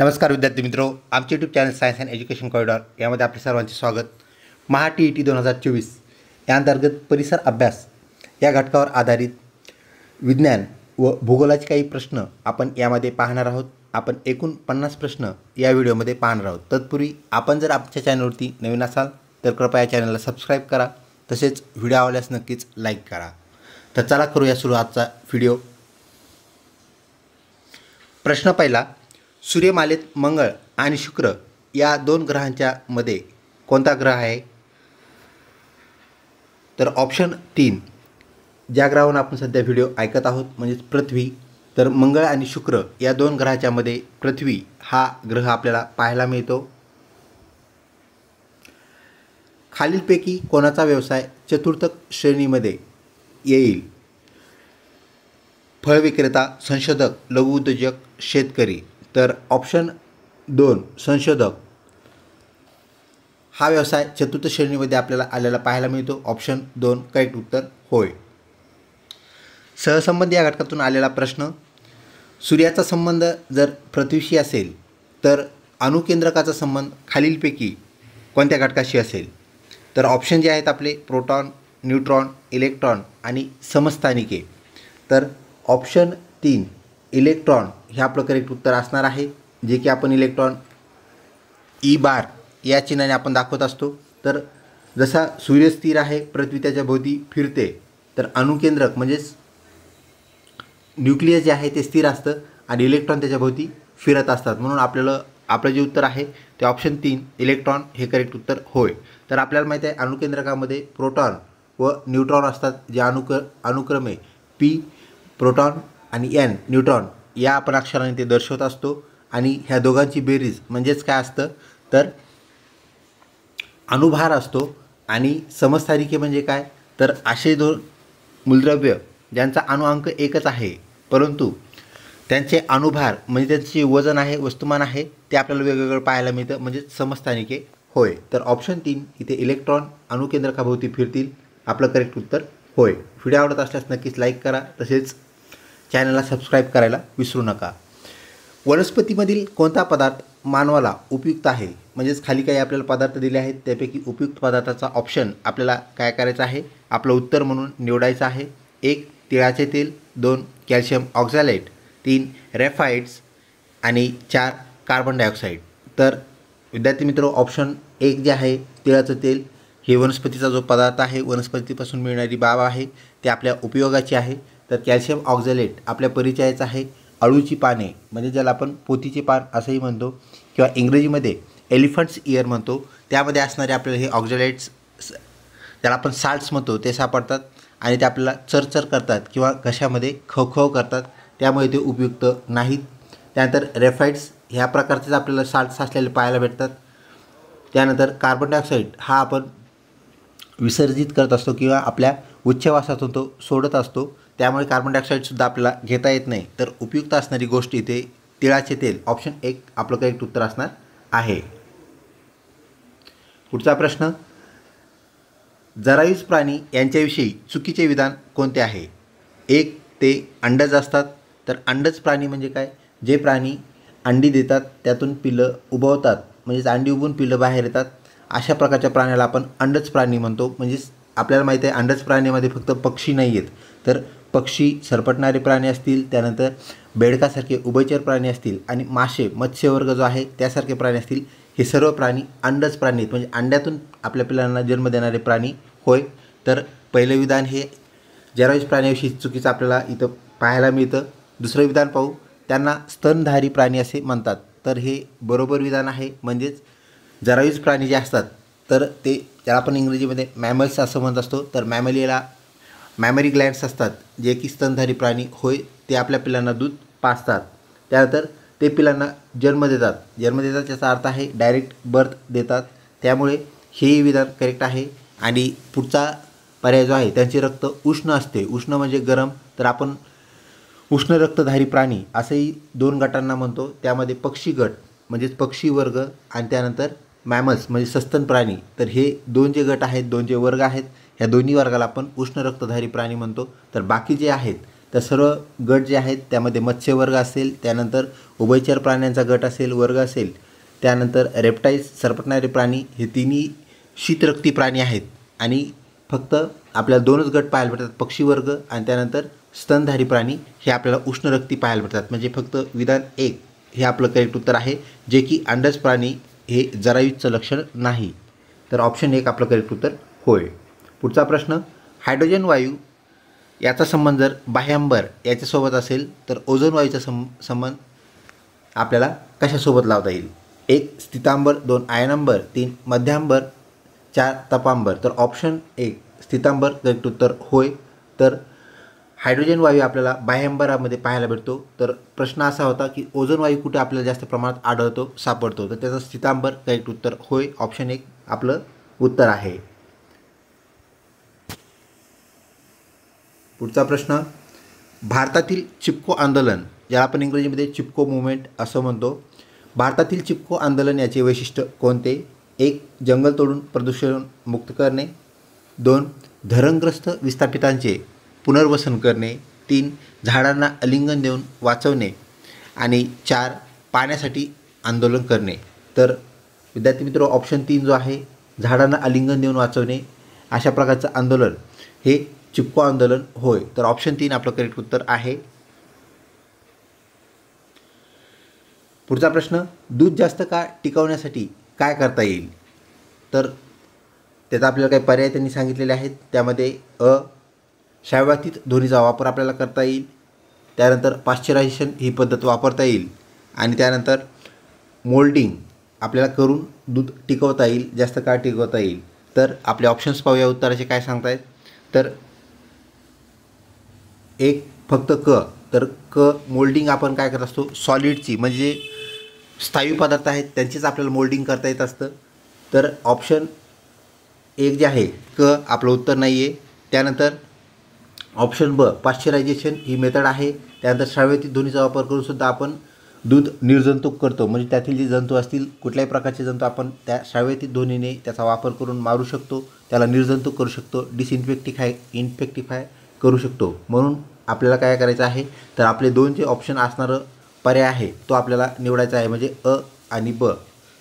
नमस्कार विद्यार्थी मित्रो आमचे YouTube channel science and education corridor यामध्ये आपले सर्वांचे स्वागत Maha T E e T दोन हजार चोवीस या अंतर्गत परिसर अभ्यास या घटकावर आधारित विज्ञान व भूगोलाचे काही प्रश्न आपण यामध्ये पाहणार आहोत आपण एकूण पन्नास प्रश्न या व्हिडिओमध्ये पाहणार आहोत तत्पूर्वी आपण जर आमच्या चॅनलवरती नवीन असाल तर कृपया चॅनलला सबस्क्राईब करा तसेच व्हिडिओ आवडल्यास नक्कीच लाईक करा तर चला करूया या सुरुवातचा व्हिडिओ प्रश्न पहिला सूर्यमालेत मंगळ आणि शुक्र या दोन ग्रहांच्या मध्ये कोणता ग्रह आहे तर ऑप्शन तीन ज्या ग्रहावर आपण सध्या व्हिडिओ ऐकत आहोत म्हणजेच पृथ्वी तर मंगळ आणि शुक्र या दोन मध्ये पृथ्वी हा ग्रह आपल्याला पाहायला मिळतो खालीलपैकी कोणाचा व्यवसाय चतुर्थक श्रेणीमध्ये येईल फळ विक्रेता संशोधक लघुउद्योजक शेतकरी तर ऑप्शन दोन संशोधक हा व्यवसाय चतुर्थ श्रेणीमध्ये आपल्याला आलेला पाहायला मिळतो ऑप्शन दोन करेक्ट उत्तर होय सहसंबंध या घटकातून आलेला प्रश्न सूर्याचा संबंध जर पृथ्वीशी असेल तर अणुकेंद्रकाचा संबंध खालीलपैकी कोणत्या घटकाशी असेल तर ऑप्शन जे आहेत आपले प्रोटॉन न्यूट्रॉन इलेक्ट्रॉन आणि समस्थानिके तर ऑप्शन तीन इलेक्ट्रॉन आपलं करेक्ट उत्तर असणार आहे जे की आपण इलेक्ट्रॉन ई e बार या चिन्हाने आपण दाखवत असतो तर जसा सूर्य स्थिर आहे पृथ्वी त्याच्या भोवती फिरते तर अणुकेंद्रक म्हणजेच न्यूक्लियस जे आहे ते स्थिर असतं आणि इलेक्ट्रॉन भोवती फिरत असतात म्हणून आपल्याला आपलं जे उत्तर आहे ते ऑप्शन तीन इलेक्ट्रॉन हे करेक्ट उत्तर होय तर आपल्याला माहिती आहे अणुकेंद्रकामध्ये प्रोटॉन व न्यूट्रॉन असतात जे अनुक्र अनुक्रमे पी प्रोटॉन आणि एन न्यूट्रॉन या आपण अक्षराने ते दर्शवत असतो आणि ह्या दोघांची बेरीज म्हणजेच काय असतं तर अणुभार असतो आणि समस्थानिके म्हणजे काय तर असे दोन मूलद्रव्य ज्यांचा अणुअंक एकच आहे परंतु त्यांचे अनुभार म्हणजे त्यांचे वजन आहे वस्तुमान आहे ते आपल्याला वेगवेगळं पाहायला मिळतं म्हणजे समस्थानिके होय तर ऑप्शन तीन इथे इलेक्ट्रॉन अणुकेंद्रकाभोवती फिरतील आपलं करेक्ट उत्तर होय व्हिडिओ आवडत असल्यास नक्कीच लाईक करा तसेच चॅनलला सबस्क्राईब करायला विसरू नका वनस्पतीमधील कोणता पदार्थ मानवाला उपयुक्त आहे म्हणजेच खाली काही आपल्याला पदार्थ दिले आहेत त्यापैकी उपयुक्त पदार्थाचा ऑप्शन आपल्याला काय करायचं आहे आपलं उत्तर म्हणून निवडायचं आहे एक तिळाचे तेल दोन कॅल्शियम ऑक्झालेट तीन रेफाईड्स आणि चार कार्बन डायऑक्साईड तर विद्यार्थी मित्र ऑप्शन एक जे आहे तिळाचं तेल हे वनस्पतीचा जो पदार्थ आहे वनस्पतीपासून मिळणारी बाब आहे ते आपल्या उपयोगाची आहे तर कॅल्शियम ऑक्झलेट आपल्या परिचयाचं आहे अळूची पाने म्हणजे ज्याला आपण पोतीचे पान असंही म्हणतो किंवा इंग्रजीमध्ये एलिफंट्स इयर म्हणतो त्यामध्ये असणारे आपल्याला हे ऑक्झलेट्स ज्याला आपण साल्ट्स म्हणतो ते सापडतात आणि ते आपल्याला चरचर करतात किंवा घशामध्ये खवखव करतात त्यामुळे ते उपयुक्त नाहीत त्यानंतर रेफाईड्स ह्या प्रकारचेच आपल्याला साल्ट्स असलेले पाहायला भेटतात त्यानंतर कार्बन डायऑक्साईड हा आपण विसर्जित करत असतो किंवा आपल्या उच्चवासातून तो सोडत असतो त्यामुळे कार्बन डायऑक्साईडसुद्धा आपल्याला घेता येत नाही तर उपयुक्त असणारी गोष्ट इथे तिळाचे तेल ऑप्शन एक आपलं करेक्ट उत्तर असणार आहे पुढचा प्रश्न जरायूज प्राणी यांच्याविषयी चुकीचे विधान कोणते आहे एक ते अंडज असतात तर अंडज प्राणी म्हणजे काय जे प्राणी अंडी देतात त्यातून पिल्लं उभवतात म्हणजेच अंडी उभून पिल्लं बाहेर येतात अशा प्रकारच्या प्राण्याला आपण अंडज प्राणी म्हणतो म्हणजेच आपल्याला माहिती आहे अंडज प्राण्यामध्ये फक्त पक्षी नाही आहेत तर पक्षी सरपटणारे प्राणी असतील त्यानंतर बेडकासारखे उभयचर प्राणी असतील आणि मासे मत्स्यवर्ग जो आहे त्यासारखे प्राणी असतील हे सर्व प्राणी अंडच प्राणी आहेत म्हणजे अंड्यातून आपल्या पिलांना जन्म देणारे प्राणी होय तर पहिलं विधान हे जरावीस प्राण्याविषयी चुकीचं आपल्याला इथं पाहायला मिळतं दुसरं विधान पाहू त्यांना स्तनधारी प्राणी असे म्हणतात तर हे बरोबर विधान आहे म्हणजेच जरावीस प्राणी जे असतात तर ते ज्याला आपण इंग्रजीमध्ये मॅमल्स असं म्हणत असतो तर मॅमलीला मॅमरी ग्लँड्स असतात जे की स्तनधारी प्राणी होय ते आपल्या पिलांना दूध पाचतात त्यानंतर ते पिलांना जन्म देतात जन्म देतात त्याचा अर्थ आहे डायरेक्ट बर्थ देतात त्यामुळे हेही विधान करेक्ट आहे आणि पुढचा पर्याय जो आहे त्यांचे रक्त उष्ण असते उष्ण म्हणजे गरम तर आपण उष्ण रक्तधारी प्राणी असंही दोन गटांना म्हणतो त्यामध्ये पक्षी गट म्हणजेच पक्षी वर्ग आणि त्यानंतर मॅमल्स म्हणजे सस्तन प्राणी तर हे दोन जे गट आहेत दोन जे वर्ग आहेत ह्या दोन्ही वर्गाला आपण उष्ण रक्तधारी प्राणी म्हणतो तर बाकी जे आहेत तर सर्व गट जे आहेत त्यामध्ये मत्स्यवर्ग असेल त्यानंतर उभयचर प्राण्यांचा गट असेल वर्ग असेल त्यानंतर रेप्टाईज सरपटणारे प्राणी हे तिन्ही शीतरक्ती प्राणी आहेत आणि फक्त आपल्याला दोनच गट पाहायला भेटतात पक्षीवर्ग आणि त्यानंतर स्तनधारी प्राणी हे आपल्याला उष्णरक्ती पाहायला भेटतात म्हणजे फक्त विधान एक हे आपलं करेक्ट उत्तर आहे जे की अंडज प्राणी हे जरायुजचं लक्षण नाही तर ऑप्शन एक आपलं करेक्ट उत्तर होय पुढचा प्रश्न हायड्रोजन वायू याचा संबंध जर बाह्यांबर याच्यासोबत असेल तर ओझोन वायूचा सं संबंध आपल्याला कशासोबत लावता येईल एक स्थितांबर दोन आयनांबर तीन मध्यांबर चार तपांबर तर ऑप्शन एक स्थितांबर जर उत्तर होय तर हायड्रोजन वायू आपल्याला बाह्यांबरामध्ये पाहायला भेटतो तर प्रश्न असा होता की ओझोन वायू कुठे आपल्याला जास्त प्रमाणात आढळतो सापडतो तर त्याचं स्थितांबर करेक्ट उत्तर होय ऑप्शन एक आपलं उत्तर आहे पुढचा प्रश्न भारतातील चिपको आंदोलन ज्याला आपण इंग्रजीमध्ये चिपको मुवमेंट असं म्हणतो भारतातील चिपको आंदोलन याचे वैशिष्ट्य कोणते एक जंगल तोडून प्रदूषण मुक्त करणे दोन धरणग्रस्त विस्थापितांचे पुनर्वसन करणे तीन झाडांना अलिंगन देऊन वाचवणे आणि चार पाण्यासाठी आंदोलन करणे तर विद्यार्थी मित्र ऑप्शन तीन जो आहे झाडांना अलिंगन देऊन वाचवणे अशा प्रकारचं आंदोलन हे चिपको आंदोलन होय तर ऑप्शन तीन आपलं करेक्ट उत्तर आहे पुढचा प्रश्न दूध जास्त काळ टिकवण्यासाठी काय करता येईल तर त्याचा आपल्याला काही पर्याय त्यांनी सांगितलेले आहेत त्यामध्ये अ शायवातीत धुरीचा वापर आपल्याला करता येईल त्यानंतर पाश्चरायझेशन ही पद्धत वापरता येईल आणि त्यानंतर मोल्डिंग आपल्याला करून दूध टिकवता येईल जास्त काळ टिकवता येईल तर आपले ऑप्शन्स पाहूया उत्तराचे काय सांगतायत तर एक फक्त क तर क मोल्डिंग आपण काय करत असतो सॉलिडची म्हणजे स्थायू पदार्थ आहेत त्यांचीच आपल्याला मोल्डिंग करता येत असतं तर ऑप्शन एक जे आहे क आपलं उत्तर नाही आहे त्यानंतर ऑप्शन ब पाश्चरायझेशन ही मेथड आहे त्यानंतर श्राव्यती ध्वनीचा वापर करूनसुद्धा आपण दूध निर्जंतुक करतो म्हणजे त्यातील जे जंतू असतील कुठल्याही प्रकारचे जंतू आपण त्या श्राव्यती ध्वनीने त्याचा वापर करून मारू शकतो त्याला निर्जंतुक करू शकतो डिसइन्फेक्टिफाय इन्फेक्टिफाय करू शकतो म्हणून आपल्याला काय करायचं आहे तर आपले दोन जे ऑप्शन असणारं पर्याय आहे तो आपल्याला निवडायचा आहे म्हणजे अ आणि ब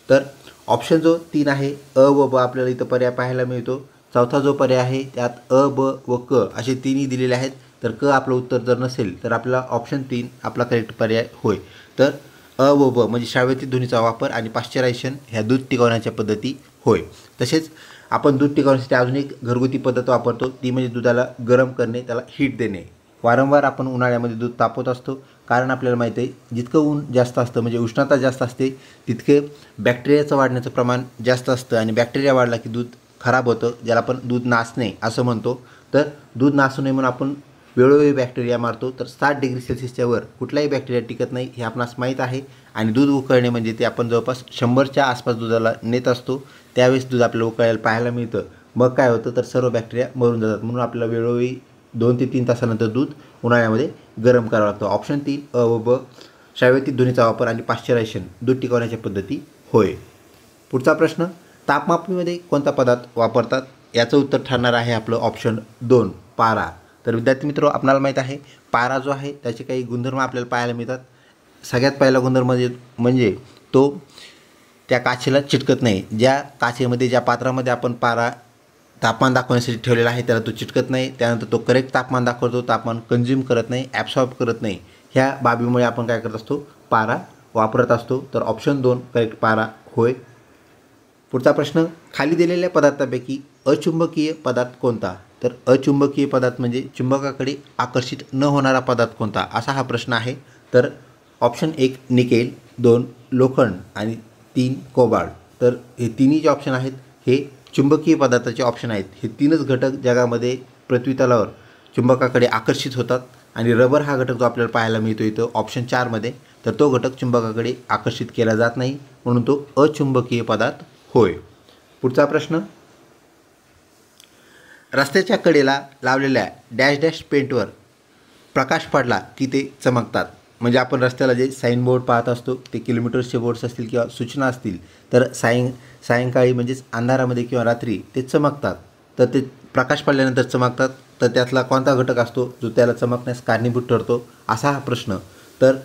तर ऑप्शन जो तीन आहे अ व ब आपल्याला इथं पर्याय पाहायला मिळतो चौथा जो पर्याय आहे त्यात अ ब व क असे तिन्ही दिलेले आहेत तर क आपलं उत्तर जर नसेल तर आपला ऑप्शन तीन आपला करेक्ट पर्याय होय तर अ व ब म्हणजे शाळेतील ध्वनीचा वापर आणि पाश्चरायझेशन ह्या दूध टिकवण्याच्या पद्धती होय तसेच आपण दूध टिकवण्यासाठी अजून एक घरगुती पद्धत वापरतो ती म्हणजे दुधाला गरम करणे त्याला हीट देणे वारंवार आपण उन्हाळ्यामध्ये दूध तापवत असतो कारण आपल्याला माहीत आहे जितकं ऊन जास्त असतं म्हणजे उष्णता जास्त असते तितके बॅक्टेरियाचं वाढण्याचं प्रमाण जास्त असतं आणि बॅक्टेरिया वाढला की दूध खराब होतं ज्याला आपण दूध नासणे असं म्हणतो तर दूध नाचू नये म्हणून आपण वेळोवेळी बॅक्टेरिया मारतो तर साठ डिग्री सेल्सिअसच्या वर कुठलाही बॅक्टेरिया टिकत नाही हे आपणास माहीत आहे आणि दूध उकळणे म्हणजे ते आपण जवळपास शंभरच्या आसपास दुधाला नेत असतो त्यावेळेस दूध आपल्याला उकळायला पाहायला मिळतं मग काय होतं तर सर्व बॅक्टेरिया मरून जातात म्हणून आपल्याला वेळोवेळी दोन ते तीन तासानंतर दूध उन्हाळ्यामध्ये गरम करावं लागतं ऑप्शन तीन अ व ब शावेती धुनीचा वापर आणि पाश्चरायझेशन दूध टिकवण्याच्या पद्धती होय पुढचा प्रश्न तापमापमध्ये कोणता पदार्थ वापरतात याचं उत्तर ठरणार आहे आपलं ऑप्शन दोन पारा तर विद्यार्थी मित्र आपल्याला माहीत आहे पारा जो आहे त्याचे काही गुणधर्म आपल्याला पाहायला मिळतात सगळ्यात पहिला गुणधर्म म्हणजे तो त्या काचेला चिटकत नाही ज्या काचेमध्ये ज्या पात्रामध्ये आपण पारा तापमान दाखवण्यासाठी ठेवलेला आहे त्याला तो चिटकत नाही त्यानंतर तो करेक्ट तापमान दाखवतो तापमान कंझ्युम करत नाही ॲबसॉर्ब करत नाही ह्या बाबीमुळे आपण काय करत असतो पारा वापरत असतो तर ऑप्शन दोन करेक्ट पारा होय पुढचा प्रश्न खाली दिलेल्या पदार्थापैकी अचुंबकीय पदार्थ कोणता तर अचुंबकीय पदार्थ म्हणजे चुंबकाकडे आकर्षित न होणारा पदार्थ कोणता असा हा प्रश्न आहे तर ऑप्शन एक निकेल दोन लोखंड आणि तीन कोबाळ तर हे तिन्ही जे ऑप्शन आहेत हे चुंबकीय पदार्थाचे ऑप्शन आहेत हे तीनच घटक जगामध्ये पृथ्वीतलावर चुंबकाकडे आकर्षित होतात आणि रबर हा घटक जो आपल्याला पाहायला मिळतो इथं ऑप्शन चारमध्ये तर तो घटक चुंबकाकडे आकर्षित केला जात नाही म्हणून तो अचुंबकीय पदार्थ होय पुढचा प्रश्न रस्त्याच्या कडेला लावलेल्या डॅश डॅश पेंटवर प्रकाश पडला की ते चमकतात म्हणजे आपण रस्त्याला जे साईन बोर्ड पाहत असतो ते किलोमीटर्सचे बोर्ड्स असतील किंवा सूचना असतील तर सायं सायंकाळी म्हणजेच अंधारामध्ये किंवा रात्री ते चमकतात तर ते प्रकाश पडल्यानंतर चमकतात तर त्यातला कोणता घटक असतो जो त्याला चमकण्यास कारणीभूत ठरतो असा हा प्रश्न तर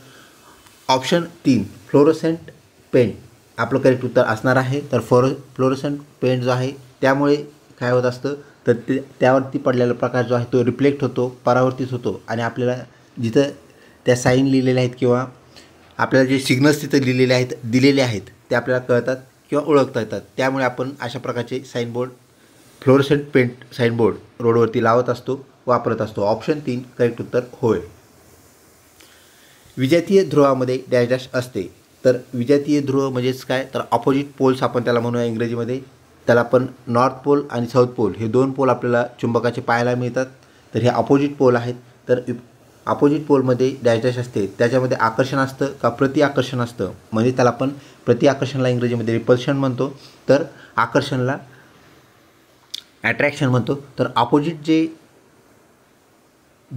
ऑप्शन तीन फ्लोरोसेंट पेंट आपलं करेक्ट उत्तर असणार आहे तर फ्लोरो फ्लोरोसेंट पेंट जो आहे त्यामुळे काय होत असतं तर ते त्यावरती पडलेला प्रकाश जो आहे तो रिफ्लेक्ट होतो परावर्तित होतो आणि आपल्याला जिथं त्या साईन लिहिलेल्या आहेत किंवा आपल्याला जे सिग्नल्स तिथं लिहिलेले आहेत दिलेले आहेत ते आपल्याला कळतात किंवा ओळखता येतात त्यामुळे आपण अशा प्रकारचे साईनबोर्ड फ्लोरसेंट पेंट साईनबोर्ड रोडवरती लावत असतो वापरत असतो ऑप्शन तीन करेक्ट उत्तर होय विजातीय ध्रुवामध्ये डॅश डॅश असते तर विजातीय ध्रुव म्हणजेच काय तर ऑपोजिट पोल्स आपण त्याला म्हणूया इंग्रजीमध्ये त्याला आपण नॉर्थ पोल आणि साऊथ पोल हे दोन पोल आपल्याला चुंबकाचे पाहायला मिळतात तर हे अपोजिट पोल आहेत तर अपोजिट पोलमध्ये डॅश असते त्याच्यामध्ये आकर्षण असतं का प्रति आकर्षण असतं म्हणजे त्याला आपण प्रति आकर्षणला इंग्रजीमध्ये रिपल्शन म्हणतो तर आकर्षणला ॲट्रॅक्शन म्हणतो तर अपोजिट जे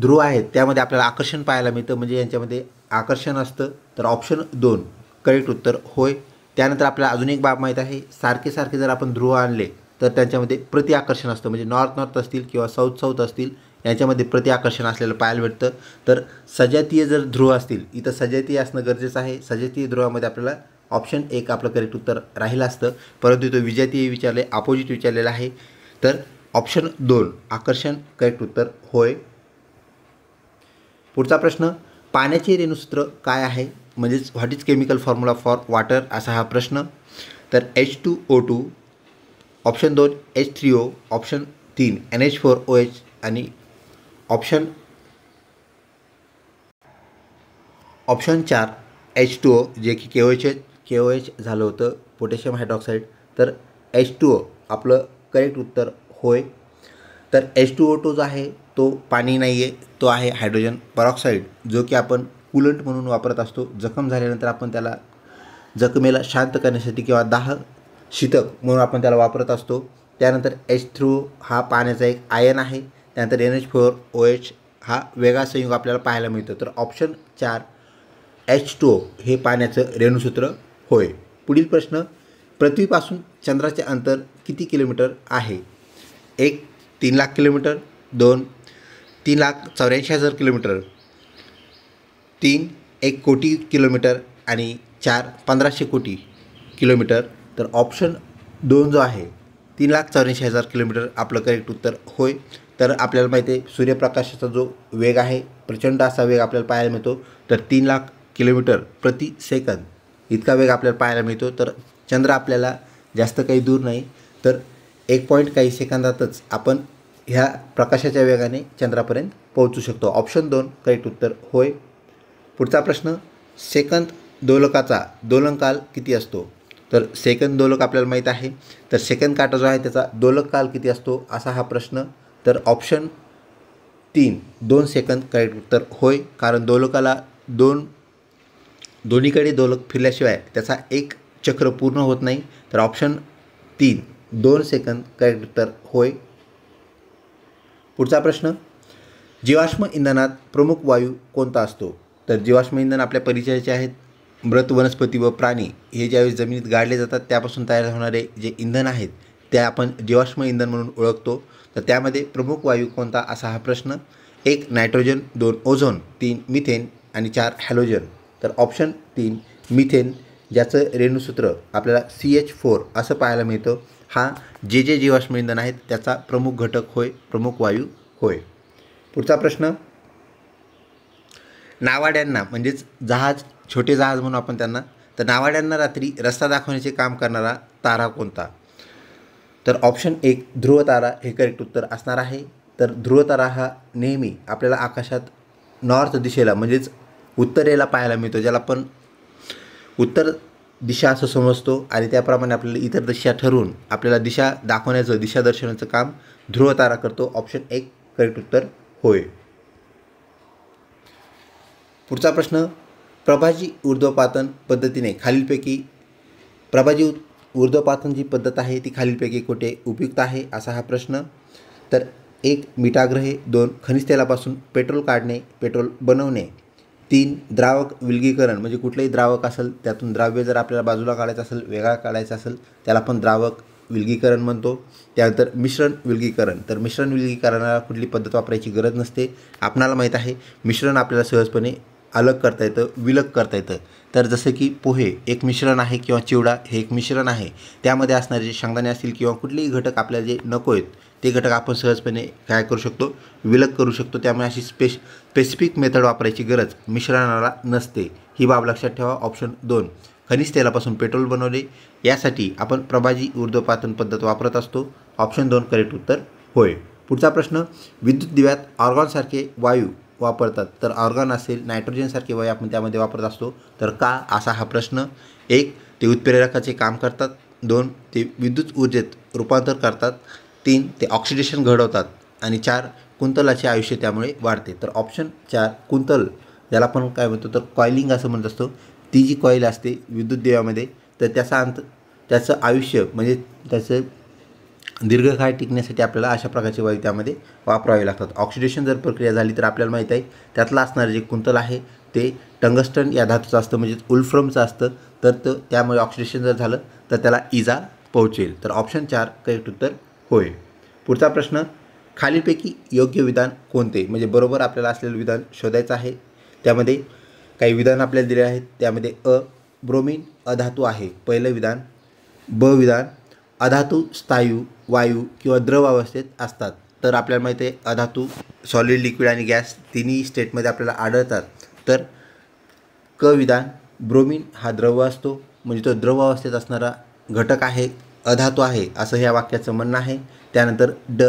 ध्रुव आहेत त्यामध्ये आपल्याला आकर्षण पाहायला मिळतं म्हणजे यांच्यामध्ये आकर्षण असतं तर ऑप्शन दोन करेक्ट उत्तर होय त्यानंतर आपल्याला अजून एक बाब माहीत आहे सारखे सारखे जर आपण ध्रुव आणले तर त्यांच्यामध्ये प्रतिआकर्षण असतं म्हणजे नॉर्थ नॉर्थ असतील किंवा साऊथ साऊथ असतील यांच्यामध्ये प्रतिआकर्षण असलेलं पाहायला भेटतं तर सजातीय जर ध्रुव असतील इथं सजातीय असणं गरजेचं आहे सजातीय ध्रुवामध्ये आपल्याला ऑप्शन एक आपलं करेक्ट उत्तर राहिलं असतं परंतु तो विजातीय विचारले अपोजिट विचारलेलं आहे तर ऑप्शन दोन आकर्षण करेक्ट उत्तर होय पुढचा प्रश्न पाण्याचे रेणूसूत्र काय आहे म्हणजेच what is chemical formula for water असा हा प्रश्न तर H two O two option दोन एच थ्री ओ ऑप्शन तीन N H four O H आणि ऑप्शन ऑप्शन चार एच टू ओ जे की K O H H K O H झालं होतं पोटॅशियम हायड्रॉक्साईड तर एच टू ओ आपलं करेक्ट उत्तर होय तर एच टू ओ टू जो आहे तो पाणी नाही आहे तो आहे हायड्रोजन ऑक्साइड जो की आपण कुलंट म्हणून वापरत असतो जखम झाल्यानंतर आपण त्याला जखमेला शांत करण्यासाठी किंवा दाह शीतक म्हणून आपण त्याला वापरत असतो त्यानंतर एच थ्रू हा पाण्याचा एक आयन आहे त्यानंतर N H four O H हा वेगळा संयुग आपल्याला पाहायला मिळतो तर ऑप्शन चार एच टू हे पाण्याचं रेणूसूत्र होय पुढील प्रश्न पृथ्वीपासून चंद्राचे अंतर किती किलोमीटर आहे एक तीन लाख किलोमीटर दोन तीन लाख चौऱ्याऐंशी हजार किलोमीटर तीन एक कोटी किलोमीटर आणि चार पंधराशे कोटी किलोमीटर तर ऑप्शन दोन जो आहे तीन लाख चौऱ्याऐंशी हजार किलोमीटर आपलं करेक्ट उत्तर होय तर आपल्याला माहिती आहे सूर्यप्रकाशाचा जो वेग आहे प्रचंड असा वेग आपल्याला पाहायला मिळतो तर तीन लाख किलोमीटर प्रति सेकंद इतका वेग आपल्याला पाहायला मिळतो तर चंद्र आपल्याला जास्त काही दूर नाही तर एक पॉईंट काही सेकंदातच आपण ह्या प्रकाशाच्या वेगाने चंद्रापर्यंत पोहोचू शकतो ऑप्शन दोन करेक्ट उत्तर होय पुढचा प्रश्न सेकंद दोलकाचा काल किती असतो तर सेकंद दोलक आपल्याला माहीत आहे तर सेकंद काटा जो आहे त्याचा दोलक काल किती असतो असा हा प्रश्न तर ऑप्शन तीन दोन सेकंद करेक्ट उत्तर होय कारण दोलकाला दोन दोन्हीकडे दोलक फिरल्याशिवाय त्याचा एक चक्र पूर्ण होत नाही तर ऑप्शन तीन दोन सेकंद करेक्ट उत्तर होय पुढचा प्रश्न जीवाश्म इंधनात प्रमुख वायू कोणता असतो तर जीवाश्म इंधन आपल्या परिचयाचे आहेत मृत वनस्पती व प्राणी हे ज्यावेळेस जमिनीत गाडले जातात त्यापासून तयार होणारे जे इंधन आहेत ते आपण जीवाश्म इंधन म्हणून ओळखतो तर त्यामध्ये प्रमुख वायू कोणता असा हा प्रश्न एक नायट्रोजन दोन ओझोन तीन मिथेन आणि चार हॅलोजन तर ऑप्शन तीन मिथेन ज्याचं रेणूसूत्र आपल्याला सी एच फोर असं पाहायला मिळतं हा जे जे जीवाश्म इंधन आहेत त्याचा प्रमुख घटक होय प्रमुख वायू होय पुढचा प्रश्न नावाड्यांना म्हणजेच जहाज छोटे जहाज म्हणून आपण त्यांना तर नावाड्यांना रात्री रस्ता दाखवण्याचे काम करणारा तारा कोणता तर ऑप्शन एक ध्रुव तारा हे करेक्ट उत्तर असणार आहे तर ध्रुव तारा हा नेहमी आपल्याला आकाशात नॉर्थ दिशेला म्हणजेच उत्तरेला पाहायला मिळतो ज्याला आपण उत्तर दिशा असं समजतो आणि त्याप्रमाणे आपल्याला इतर दिशा ठरवून आपल्याला दिशा दाखवण्याचं दिशा काम ध्रुव तारा करतो ऑप्शन एक करेक्ट उत्तर होय पुढचा प्रश्न प्रभाजी ऊर्ध्वपातन पद्धतीने खालीलपैकी प्रभाजी ऊर्ध्वपातन जी पद्धत आहे ती खालीलपैकी कुठे उपयुक्त आहे असा हा प्रश्न तर एक मिठाग्रहे दोन खनिज तेलापासून पेट्रोल काढणे पेट्रोल बनवणे तीन द्रावक विलगीकरण म्हणजे कुठलंही द्रावक असेल त्यातून द्राव्य जर आपल्याला बाजूला काढायचं असेल वेगळा काढायचा असेल त्याला आपण द्रावक विलगीकरण म्हणतो त्यानंतर मिश्रण विलगीकरण तर मिश्रण विलगीकरणाला कुठली पद्धत वापरायची गरज नसते आपणाला माहीत आहे मिश्रण आपल्याला सहजपणे अलग करता येतं विलग करता येतं तर जसं की पोहे एक मिश्रण आहे किंवा चिवडा हे एक मिश्रण आहे त्यामध्ये असणारे जे शेंगदाणे असतील किंवा कुठलेही घटक आपल्याला जे नको आहेत ते घटक आपण सहजपणे काय करू शकतो विलग करू शकतो त्यामुळे अशी स्पेश स्पेसिफिक मेथड वापरायची गरज मिश्रणाला नसते ही बाब लक्षात ठेवा ऑप्शन दोन खनिज तेलापासून पेट्रोल बनवले यासाठी आपण प्रभाजी ऊर्ध्वपातन पद्धत वापरत असतो ऑप्शन दोन करेक्ट उत्तर होय पुढचा प्रश्न विद्युत दिव्यात ऑर्गॉनसारखे वायू वापरतात तर ऑर्गन असेल नायट्रोजनसारखे वायू आपण त्यामध्ये वापरत असतो तर का असा हा प्रश्न एक ते उत्प्रेरकाचे काम करतात दोन ते विद्युत ऊर्जेत रूपांतर करतात तीन ते ऑक्सिडेशन घडवतात आणि चार कुंतलाचे आयुष्य त्यामुळे वाढते तर ऑप्शन चार कुंतल ज्याला आपण काय म्हणतो तर कॉइलिंग असं म्हणत असतो ती जी कॉईल असते विद्युत देवामध्ये तर त्याचा अंत त्याचं आयुष्य म्हणजे त्याचं दीर्घकाळ टिकण्यासाठी आपल्याला अशा प्रकारचे वायू त्यामध्ये वापरावे लागतात ऑक्सिडेशन जर प्रक्रिया झाली तर आपल्याला माहीत आहे त्यातलं असणारं जे कुंतल आहे ते टंगस्टन या धातूचं असतं म्हणजेच उल्फ्रमचं असतं तर तर त्यामुळे ऑक्सिडेशन जर झालं तर त्याला इजा पोहोचेल तर ऑप्शन चार करेक्ट उत्तर होय पुढचा प्रश्न खालीलपैकी योग्य विधान कोणते म्हणजे बरोबर आपल्याला असलेलं विधान शोधायचं आहे त्यामध्ये काही विधान आपल्याला दिले आहेत त्यामध्ये अ ब्रोमिन अधातू आहे पहिलं विधान ब विधान अधातू स्थायू वायू किंवा द्रव अवस्थेत असतात तर आपल्याला माहिती आहे अधातू सॉलिड लिक्विड आणि गॅस तिन्ही स्टेटमध्ये आपल्याला आढळतात तर क विधान ब्रोमिन हा द्रव असतो म्हणजे तो द्रव अवस्थेत असणारा घटक आहे अधातू आहे असं ह्या वाक्याचं म्हणणं आहे त्यानंतर ड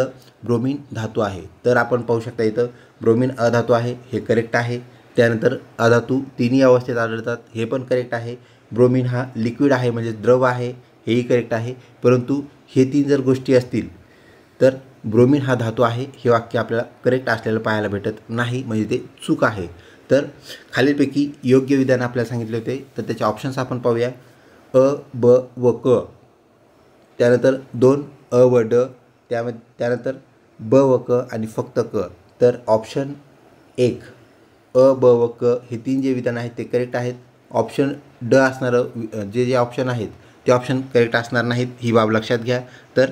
ब्रोमिन धातू आहे तर आपण पाहू शकता इथं ब्रोमिन अधातू आहे हे करेक्ट आहे त्यानंतर अधातू तिन्ही अवस्थेत आढळतात हे पण करेक्ट आहे ब्रोमिन हा लिक्विड आहे म्हणजे द्रव आहे हेही करेक्ट आहे परंतु हे तीन जर गोष्टी असतील तर ब्रोमिन हा धातू आहे हे वाक्य आपल्याला करेक्ट असलेलं पाहायला भेटत नाही म्हणजे ते चूक आहे तर खालीलपैकी योग्य विधान आपल्याला सांगितले होते तर त्याचे ऑप्शन्स आपण पाहूया अ ब व क त्यानंतर दोन अ व ड त्यामध्ये त्यानंतर ब व क आणि फक्त क तर ऑप्शन एक अ ब व क हे तीन जे विधान आहेत ते करेक्ट आहेत ऑप्शन ड असणारं जे जे ऑप्शन आहेत ते ऑप्शन करेक्ट असणार नाहीत ही बाब लक्षात घ्या तर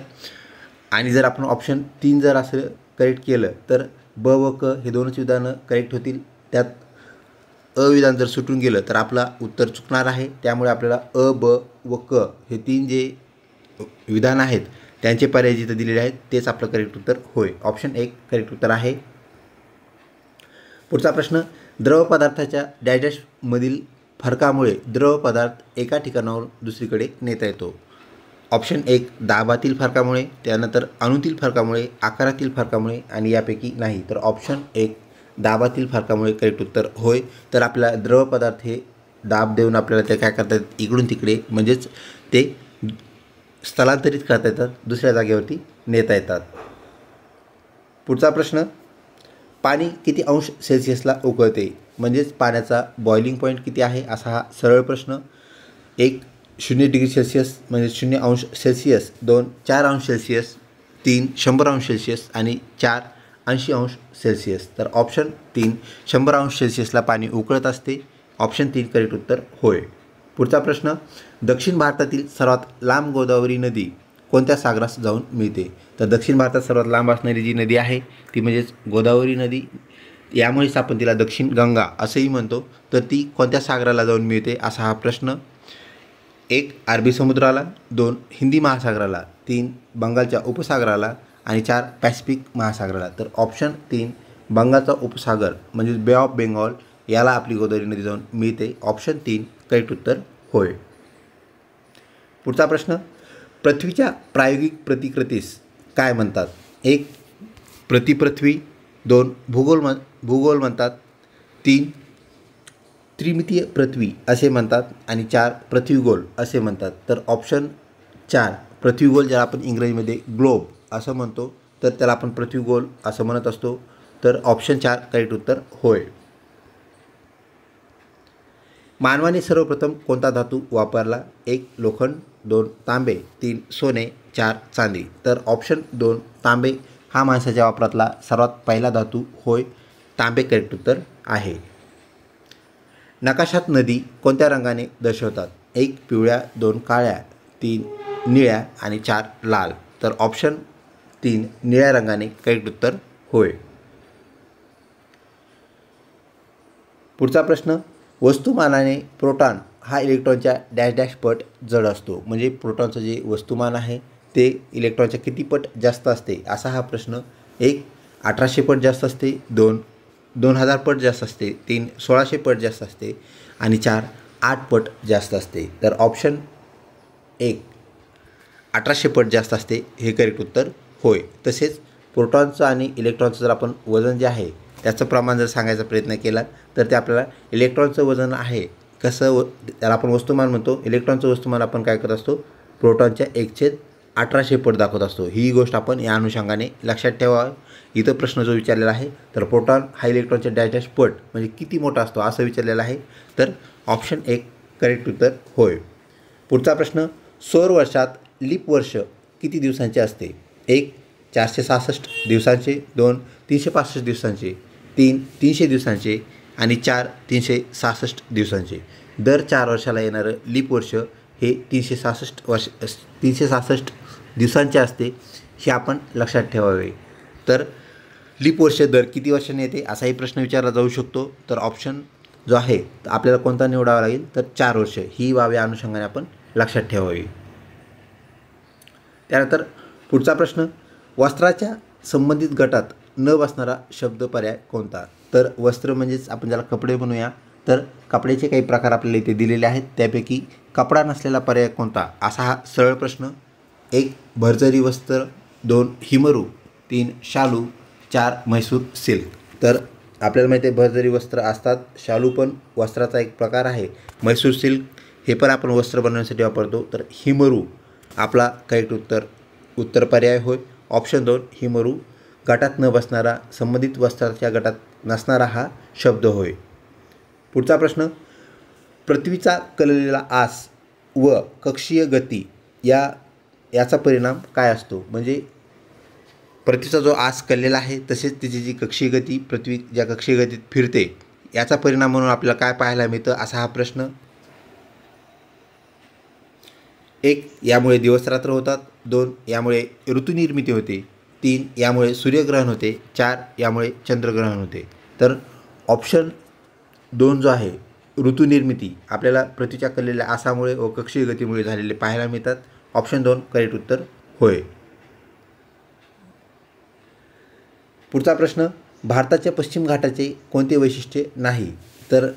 आणि जर आपण ऑप्शन तीन जर असं करेक्ट केलं तर ब व क हे दोनच विधानं करेक्ट होतील त्यात अविधान जर सुटून गेलं तर आपला उत्तर चुकणार आहे त्यामुळे आपल्याला अ ब व क हे तीन जे विधान आहेत त्यांचे पर्याय जिथं दिलेले आहेत तेच आपलं करेक्ट उत्तर होय ऑप्शन एक करेक्ट उत्तर आहे पुढचा प्रश्न द्रव पदार्थाच्या फरकामुळे द्रव पदार्थ एका ठिकाणावरून दुसरीकडे नेता येतो ऑप्शन एक दाबातील फरकामुळे त्यानंतर अणुतील फरकामुळे आकारातील फरकामुळे आणि यापैकी नाही तर ऑप्शन एक दाबातील फरकामुळे करेक्ट उत्तर होय तर आपल्याला द्रव पदार्थ हे दाब देऊन आपल्याला ते काय करता येतात इकडून तिकडे म्हणजेच ते स्थलांतरित करता येतात दुसऱ्या जागेवरती नेता येतात पुढचा प्रश्न पाणी किती अंश सेल्सिअसला उकळते म्हणजेच पाण्याचा बॉइलिंग पॉईंट किती आहे असा हा सरळ प्रश्न एक शून्य डिग्री सेल्सिअस म्हणजे शून्य अंश सेल्सिअस दोन चार अंश सेल्सिअस तीन शंभर अंश सेल्सिअस आणि चार ऐंशी अंश सेल्सिअस तर ऑप्शन तीन शंभर अंश सेल्सिअसला पाणी उकळत असते ऑप्शन तीन करेक्ट उत्तर होय पुढचा प्रश्न दक्षिण भारतातील सर्वात लांब गोदावरी नदी कोणत्या सागरास जाऊन मिळते तर दक्षिण भारतात सर्वात लांब असणारी जी नदी आहे ती म्हणजेच गोदावरी नदी यामुळेच आपण तिला दक्षिण गंगा असंही म्हणतो तर ती कोणत्या सागराला जाऊन मिळते असा हा प्रश्न एक अरबी समुद्राला दोन हिंदी महासागराला तीन बंगालच्या उपसागराला आणि चार पॅसिफिक महासागराला तर ऑप्शन तीन बंगालचा उपसागर म्हणजेच बे ऑफ बेंगॉल याला आपली गोदावरी नदी जाऊन मिळते ऑप्शन तीन करेक्ट उत्तर होय पुढचा प्रश्न पृथ्वीच्या प्रायोगिक प्रतिकृतीस काय म्हणतात एक प्रतिपृथ्वी दोन भूगोल म्हण भूगोल म्हणतात तीन त्रिमितीय पृथ्वी असे म्हणतात आणि चार पृथ्वीगोल असे म्हणतात तर ऑप्शन चार पृथ्वीगोल ज्याला आपण इंग्रजीमध्ये ग्लोब असं म्हणतो तर त्याला आपण पृथ्वीगोल असं म्हणत असतो तर ऑप्शन चार करेक्ट उत्तर होय मानवाने सर्वप्रथम कोणता धातू वापरला एक लोखंड दोन तांबे तीन सोने चार चांदी तर ऑप्शन दोन तांबे हा माणसाच्या वापरातला सर्वात पहिला धातू होय तांबे करेक्ट उत्तर आहे नकाशात नदी कोणत्या रंगाने दर्शवतात एक पिवळ्या दोन काळ्या तीन निळ्या आणि चार लाल तर ऑप्शन तीन निळ्या रंगाने करेक्ट उत्तर होय पुढचा प्रश्न वस्तुमानाने प्रोटॉन हा इलेक्ट्रॉनच्या डॅश डॅश पट जड असतो म्हणजे प्रोटॉनचं जे वस्तुमान आहे ते इलेक्ट्रॉनच्या किती पट जास्त असते असा हा प्रश्न एक अठराशे पट जास्त असते दोन दोन हजार पट जास्त असते तीन सोळाशे पट जास्त असते आणि चार आठ पट जास्त असते तर ऑप्शन एक अठराशे पट जास्त असते हे करेक्ट उत्तर होय तसेच प्रोटॉनचं आणि इलेक्ट्रॉनचं जर आपण वजन जे आहे त्याचं प्रमाण जर सांगायचा प्रयत्न केला तर ते आपल्याला इलेक्ट्रॉनचं वजन आहे कसं व त्याला आपण वस्तुमान म्हणतो इलेक्ट्रॉनचं वस्तुमान आपण काय करत असतो प्रोटॉनच्या एकछेद अठराशे पट दाखवत असतो ही गोष्ट आपण या अनुषंगाने लक्षात ठेवा इथं प्रश्न जो विचारलेला आहे तर प्रोटॉन हा इलेक्ट्रॉनच्या डॅश पट म्हणजे किती मोठा असतो असं विचारलेलं आहे तर ऑप्शन एक करेक्ट उत्तर होय पुढचा प्रश्न सौर वर्षात लिप वर्ष किती दिवसांचे असते एक चारशे सहासष्ट दिवसांचे दोन तीनशे पासष्ट दिवसांचे तीन तीनशे दिवसांचे आणि चार तीनशे सहासष्ट दिवसांचे दर चार वर्षाला येणारं लीप वर्ष हे तीनशे सहासष्ट वर्ष तीनशे सहासष्ट दिवसांचे असते हे आपण लक्षात ठेवावे तर लीप वर्ष दर किती वर्षाने येते असाही प्रश्न विचारला जाऊ शकतो तर ऑप्शन जो आहे तर आपल्याला कोणता निवडावा लागेल तर चार वर्ष ही बाब या अनुषंगाने आपण लक्षात ठेवावी त्यानंतर पुढचा प्रश्न वस्त्राच्या संबंधित गटात न बसणारा शब्द पर्याय कोणता तर वस्त्र म्हणजेच आपण ज्याला कपडे म्हणूया तर कपड्याचे काही प्रकार आपल्याला इथे दिलेले आहेत त्यापैकी कपडा नसलेला पर्याय कोणता असा हा सरळ प्रश्न एक भरजरी वस्त्र दोन हिमरू तीन शालू चार म्हैसूर सिल्क तर आपल्याला माहिती आहे भरजरी वस्त्र असतात शालू पण वस्त्राचा एक प्रकार आहे म्हैसूर सिल्क हे पण आपण वस्त्र बनवण्यासाठी वापरतो तर हिमरू आपला करेक्ट उत्तर उत्तर पर्याय होय ऑप्शन दोन हिमरू गटात न बसणारा संबंधित वस्त्राच्या गटात नसणारा हा शब्द होय पुढचा प्रश्न पृथ्वीचा कललेला आस व कक्षीय गती या याचा परिणाम काय असतो म्हणजे पृथ्वीचा जो आस कललेला आहे तसेच तिची जी कक्षीय गती पृथ्वी ज्या कक्षीय गतीत फिरते याचा परिणाम म्हणून आपल्याला काय पाहायला मिळतं असा हा प्रश्न एक यामुळे दिवसरात्र होतात दोन यामुळे ऋतुनिर्मिती होते तीन यामुळे सूर्यग्रहण होते चार यामुळे चंद्रग्रहण होते तर ऑप्शन दोन जो आहे ऋतुनिर्मिती आपल्याला पृथ्वीच्या कलेल्या आसामुळे व कक्षीय गतीमुळे झालेले पाहायला मिळतात ऑप्शन दोन करेक्ट उत्तर होय पुढचा प्रश्न भारताच्या पश्चिम घाटाचे कोणते वैशिष्ट्य नाही तर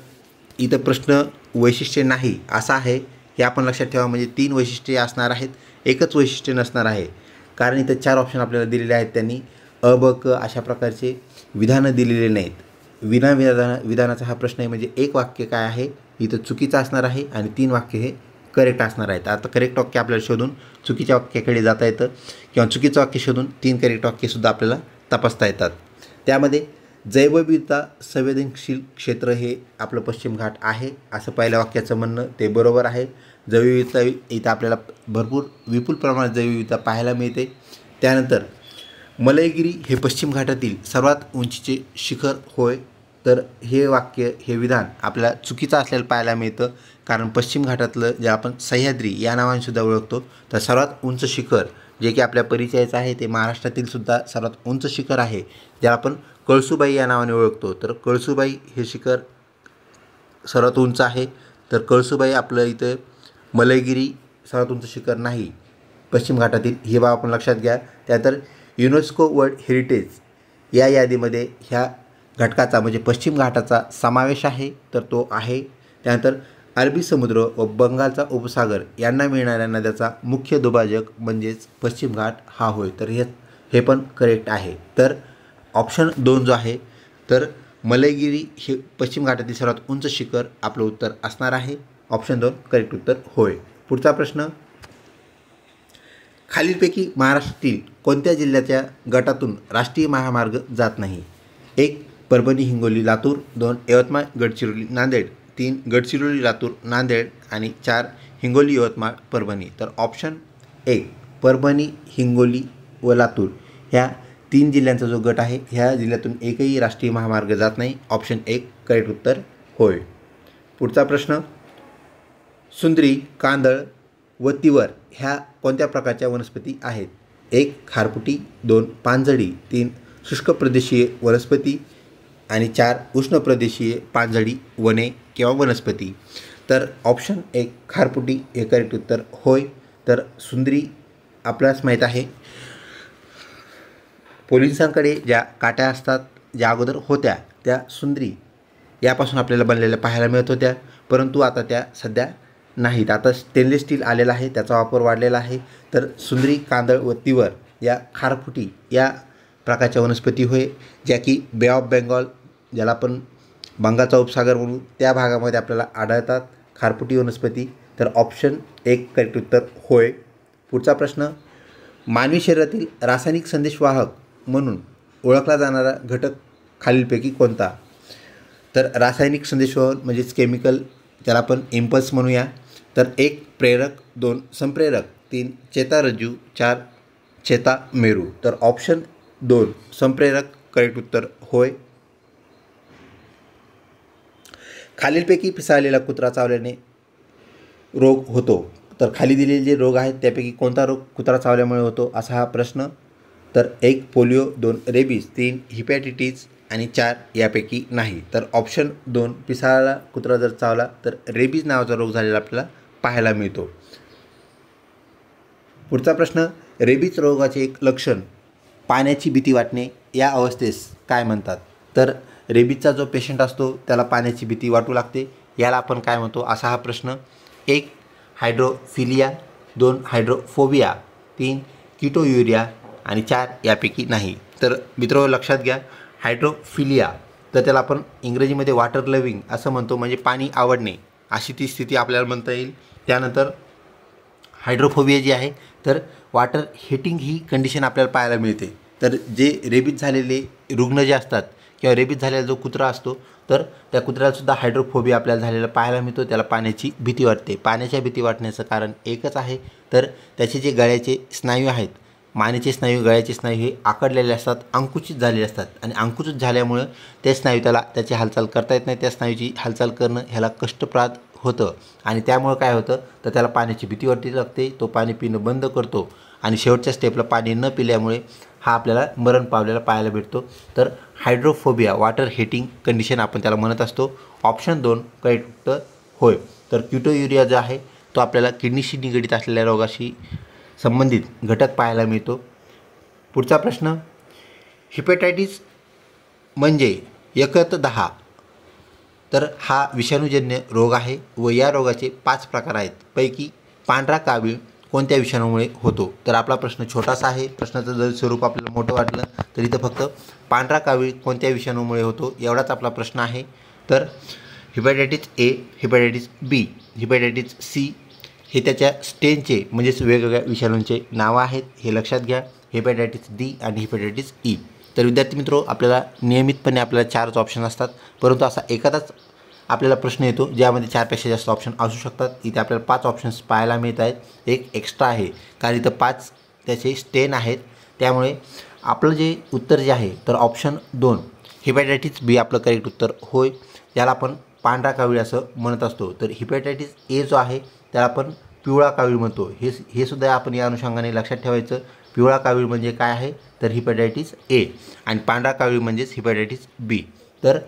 इथं प्रश्न वैशिष्ट्य नाही असा आहे हे आपण लक्षात ठेवा म्हणजे तीन वैशिष्ट्ये असणार आहेत एकच वैशिष्ट्य नसणार आहे कारण इथं चार ऑप्शन आपल्याला दिलेले आहेत त्यांनी अ ब क अशा प्रकारचे विधानं दिलेले नाहीत विना विधान विधानाचा हा प्रश्न आहे म्हणजे एक वाक्य काय आहे इथं चुकीचं असणार आहे आणि तीन वाक्य हे करेक्ट असणार आहेत आता करेक्ट वाक्य आपल्याला शोधून चुकीच्या वाक्याकडे जाता येतं किंवा चुकीचं वाक्य शोधून तीन करेक्ट वाक्यसुद्धा आपल्याला तपासता येतात त्यामध्ये जैवविविधता संवेदनशील क्षेत्र हे आपलं पश्चिम घाट आहे असं पहिल्या वाक्याचं म्हणणं ते बरोबर आहे जैवविविधता इथं आपल्याला भरपूर विपुल प्रमाणात जैवविविधता पाहायला मिळते त्यानंतर मलयगिरी हे पश्चिम घाटातील सर्वात उंचीचे शिखर होय तर हे वाक्य हे विधान आपल्याला चुकीचं असल्याला पाहायला मिळतं कारण पश्चिम घाटातलं जे आपण सह्याद्री या नावानेसुद्धा ओळखतो तर सर्वात उंच शिखर जे की आपल्या परिचयाचं आहे ते महाराष्ट्रातील सुद्धा सर्वात उंच शिखर आहे ज्याला आपण कळसूबाई या नावाने ओळखतो तर कळसूबाई हे शिखर सर्वात उंच आहे तर कळसूबाई आपलं इथं मलयगिरी सर्वात उंच शिखर नाही पश्चिम घाटातील ही बाब आपण लक्षात घ्या त्यानंतर युनेस्को वर्ल्ड हेरिटेज या यादीमध्ये ह्या घटकाचा म्हणजे पश्चिम घाटाचा समावेश आहे तर तो आहे त्यानंतर अरबी समुद्र व बंगालचा उपसागर यांना मिळणाऱ्या नद्याचा मुख्य दुभाजक म्हणजेच पश्चिम घाट हा होय तर हे हे पण करेक्ट आहे तर ऑप्शन दोन जो आहे तर मलयगिरी हे पश्चिम घाटातील सर्वात उंच शिखर आपलं उत्तर असणार आहे ऑप्शन दोन करेक्ट उत्तर होय पुढचा प्रश्न खालीलपैकी महाराष्ट्रातील कोणत्या जिल्ह्याच्या गटातून राष्ट्रीय महामार्ग जात नाही एक परभणी हिंगोली लातूर दोन यवतमाळ गडचिरोली नांदेड तीन गडचिरोली लातूर नांदेड आणि चार हिंगोली यवतमाळ परभणी तर ऑप्शन एक परभणी हिंगोली व लातूर ह्या तीन जिल्ह्यांचा जो गट आहे ह्या जिल्ह्यातून एकही राष्ट्रीय महामार्ग जात नाही ऑप्शन एक करेक्ट उत्तर होय पुढचा प्रश्न सुंदरी कांदळ व तिवर ह्या कोणत्या प्रकारच्या वनस्पती आहेत एक खारपुटी दोन पानझडी तीन शुष्क प्रदेशीय वनस्पती आणि चार उष्ण प्रदेशीय पानझडी वने किंवा वनस्पती तर ऑप्शन एक खारपुटी हे करेक्ट उत्तर होय तर सुंदरी आपल्यास माहीत आहे पोलिसांकडे ज्या काट्या असतात ज्या अगोदर होत्या त्या सुंदरी यापासून आपल्याला बनलेल्या पाहायला मिळत होत्या परंतु आता त्या सध्या नाहीत आता स्टेनलेस स्टील आलेला आहे त्याचा वापर वाढलेला आहे तर सुंदरी कांदळ व तिवर या खारफुटी या प्रकारच्या वनस्पती होय ज्या की बे ऑफ बेंगॉल ज्याला आपण बंगाचा उपसागर म्हणून त्या भागामध्ये आपल्याला आढळतात खारपुटी वनस्पती तर ऑप्शन एक करेक्ट उत्तर होय पुढचा प्रश्न मानवी शरीरातील रासायनिक संदेशवाहक म्हणून ओळखला जाणारा घटक खालीलपैकी कोणता तर रासायनिक संदेशवाहन म्हणजेच केमिकल त्याला आपण इम्पल्स म्हणूया तर एक प्रेरक दोन संप्रेरक तीन चेतारज्जू चार चेता मेरू तर ऑप्शन दोन संप्रेरक करेक्ट उत्तर होय खालीलपैकी पिसाळलेला कुत्रा चावल्याने रोग होतो तर खाली दिलेले जे रोग आहेत त्यापैकी कोणता रोग कुत्रा चावल्यामुळे होतो असा हा प्रश्न तर एक पोलिओ दोन रेबीज तीन हिपॅटिटीज आणि चार यापैकी नाही तर ऑप्शन दोन पिसाळाला कुत्रा जर चावला तर रेबीज नावाचा रोग झालेला आपल्याला पाहायला मिळतो पुढचा प्रश्न रेबीज रोगाचे एक लक्षण पाण्याची भीती वाटणे या अवस्थेस काय म्हणतात तर रेबीजचा जो पेशंट असतो त्याला पाण्याची भीती वाटू लागते याला आपण काय म्हणतो असा हा प्रश्न एक हायड्रोफिलिया दोन हायड्रोफोबिया तीन किटोयुरिया आणि चार यापैकी नाही तर मित्र लक्षात घ्या हायड्रोफिलिया तर त्याला आपण इंग्रजीमध्ये वॉटर लविंग असं म्हणतो म्हणजे पाणी आवडणे अशी ती स्थिती आपल्याला म्हणता येईल त्यानंतर हायड्रोफोबिया जी आहे तर वॉटर हिटिंग ही कंडिशन आपल्याला पाहायला मिळते तर जे रेबीज झालेले रुग्ण जे असतात किंवा रेबीज झालेला जो कुत्रा असतो तर त्या कुत्र्यालासुद्धा हायड्रोफोबिया आपल्याला झालेला पाहायला मिळतो त्याला पाण्याची भीती वाटते पाण्याच्या भीती वाटण्याचं कारण एकच आहे तर त्याचे जे गळ्याचे स्नायू आहेत मानेचे स्नायू गळ्याचे स्नायू हे आकडलेले असतात अंकुचित झालेले असतात आणि अंकुचित झाल्यामुळं ते स्नायू त्याला त्याची हालचाल करता येत नाही त्या स्नायूची हालचाल करणं ह्याला कष्टप्रात होतं आणि त्यामुळं काय होतं तर त्याला पाण्याची भीती वाटते लागते तो पाणी पिणं बंद करतो आणि शेवटच्या स्टेपला पाणी न पिल्यामुळे हा आपल्याला मरण पावलेला पाहायला भेटतो तर हायड्रोफोबिया वॉटर हिटिंग कंडिशन आपण त्याला म्हणत असतो ऑप्शन दोन करेक्ट होय तर क्युटो युरिया जो आहे तो आपल्याला किडनीशी निगडीत असलेल्या रोगाशी संबंधित घटक पाहायला मिळतो पुढचा प्रश्न हिपेटायटिस म्हणजे एकत दहा तर हा विषाणूजन्य रोग आहे व या रोगाचे पाच प्रकार आहेत पैकी पांढरा कावीळ कोणत्या विषाणूमुळे होतो तर आपला प्रश्न छोटासा आहे प्रश्नाचं जर स्वरूप आपल्याला मोठं वाटलं तर इथं फक्त पांढरा कावीळ कोणत्या विषाणूमुळे होतो एवढाच आपला प्रश्न आहे तर hepatitis A hepatitis B hepatitis C हे त्याच्या स्टेनचे म्हणजेच वेगवेगळ्या विषाणूंचे नावं आहेत हे लक्षात घ्या हिपॅटायटीस डी आणि हिपॅटायटीस ई e. तर विद्यार्थी मित्रो आपल्याला नियमितपणे आपल्याला चारच ऑप्शन असतात परंतु असा एखादाच आपल्याला प्रश्न येतो ज्यामध्ये चारपेक्षा जास्त ऑप्शन असू शकतात इथे आपल्याला पाच ऑप्शन्स पाहायला मिळत आहेत एक एक्स्ट्रा आहे कारण इथं पाच त्याचे स्टेन आहेत त्यामुळे आपलं जे उत्तर जे आहे तर ऑप्शन दोन हिपॅटायटीस बी आपलं करेक्ट उत्तर होय त्याला आपण पांढरा कावीळ असं म्हणत असतो तर हिपॅटायटिस ए जो आहे त्याला आपण पिवळा कावीळ म्हणतो हे हे सुद्धा आपण या अनुषंगाने लक्षात ठेवायचं पिवळा कावीळ म्हणजे काय आहे तर हिपॅटायटिस ए आणि पांढरा कावीळ म्हणजेच हिपॅटायटिस बी तर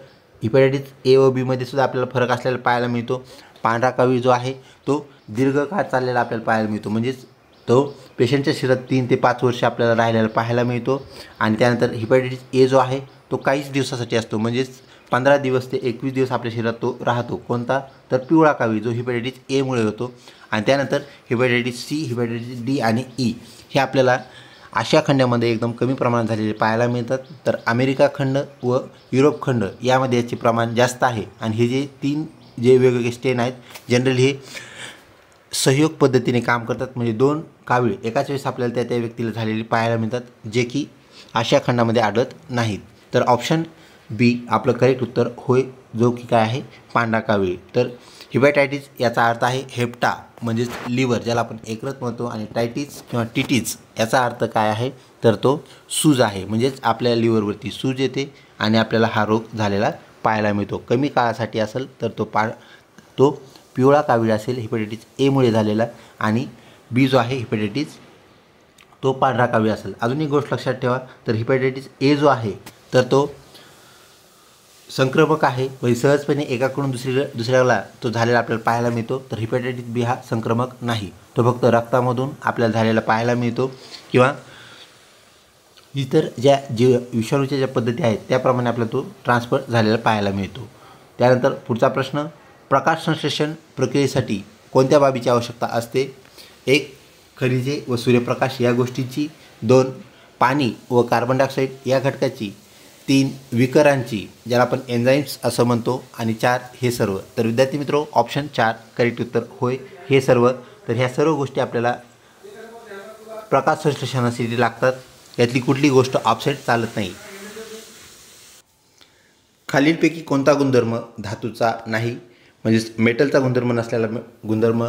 हिपॅटायटिस ए व बीमध्ये सुद्धा आपल्याला फरक असलेला पाहायला मिळतो पांढरा कवी जो आहे तो दीर्घकाळ चाललेला आपल्याला पाहायला मिळतो म्हणजेच तो पेशंटच्या शरीरात तीन ते पाच वर्ष आपल्याला राहिलेला पाहायला मिळतो आणि त्यानंतर हिपॅटायटिस ए जो आहे तो काहीच दिवसासाठी असतो म्हणजेच पंधरा दिवस ते एकवीस दिवस आपल्या शरीरात तो राहतो कोणता तर पिवळा कावी जो हिपॅटायटिस एमुळे होतो आणि त्यानंतर हिपॅटायटिस सी हिपॅटायटिस डी आणि ई e हे आपल्याला आशिया खंडामध्ये एकदम कमी प्रमाणात झालेले पाहायला मिळतात तर अमेरिका खंड व युरोप खंड यामध्ये याचे प्रमाण जास्त आहे आणि हे जे तीन जे वेगवेगळे स्टेन आहेत जनरली हे सहयोग पद्धतीने काम करतात म्हणजे दोन कावीळ एकाच वेळेस आपल्याला त्या त्या व्यक्तीला झालेले पाहायला मिळतात जे की आशिया खंडामध्ये आढळत नाहीत तर ऑप्शन बी आपलं करेक्ट उत्तर होय जो की काय आहे पांडा कावीळ तर हिबॅटायटिस याचा अर्थ आहे हेप्टा म्हणजेच लिव्हर ज्याला आपण एकरत म्हणतो आणि टायटीज किंवा टिटीज याचा अर्थ काय आहे तर तो सूज आहे म्हणजेच आपल्या लिव्हरवरती सूज येते आणि आपल्याला हा रोग झालेला पाहायला मिळतो कमी काळासाठी असेल तर तो पा तो पिवळा कावीळ असेल हिपेटायटिस एमुळे झालेला आणि बी जो आहे हिपेटायटिस तो पांढरा कावीळ असेल अजून एक गोष्ट लक्षात ठेवा तर हिपेटायटिस ए जो आहे तर तो संक्रमक आहे व म्हणजे सहजपणे एकाकडून दुसरी दुसऱ्याला तो झालेला आपल्याला पाहायला मिळतो तर हिपॅटायटिस बी हा संक्रमक नाही तो फक्त रक्तामधून आपल्याला झालेला पाहायला मिळतो किंवा इतर ज्या जीव विषाणूच्या ज्या पद्धती आहेत त्याप्रमाणे आपल्याला तो ट्रान्सफर झालेला पाहायला मिळतो त्यानंतर पुढचा प्रश्न प्रकाश संश्लेषण प्रक्रियेसाठी कोणत्या बाबीची आवश्यकता असते एक खनिजे व सूर्यप्रकाश या गोष्टीची दोन पाणी व कार्बन डायऑक्साईड या घटकाची तीन विकरांची ज्याला आपण एन्झाईम्स असं म्हणतो आणि चार हे सर्व तर विद्यार्थी मित्रो ऑप्शन चार करेक्ट उत्तर होय हे सर्व तर ह्या सर्व गोष्टी आपल्याला प्रकाश संश्लेषणासाठी लागतात यातली कुठली गोष्ट ऑफसेट चालत नाही खालीलपैकी कोणता गुणधर्म धातूचा नाही म्हणजेच मेटलचा गुणधर्म नसलेला गुणधर्म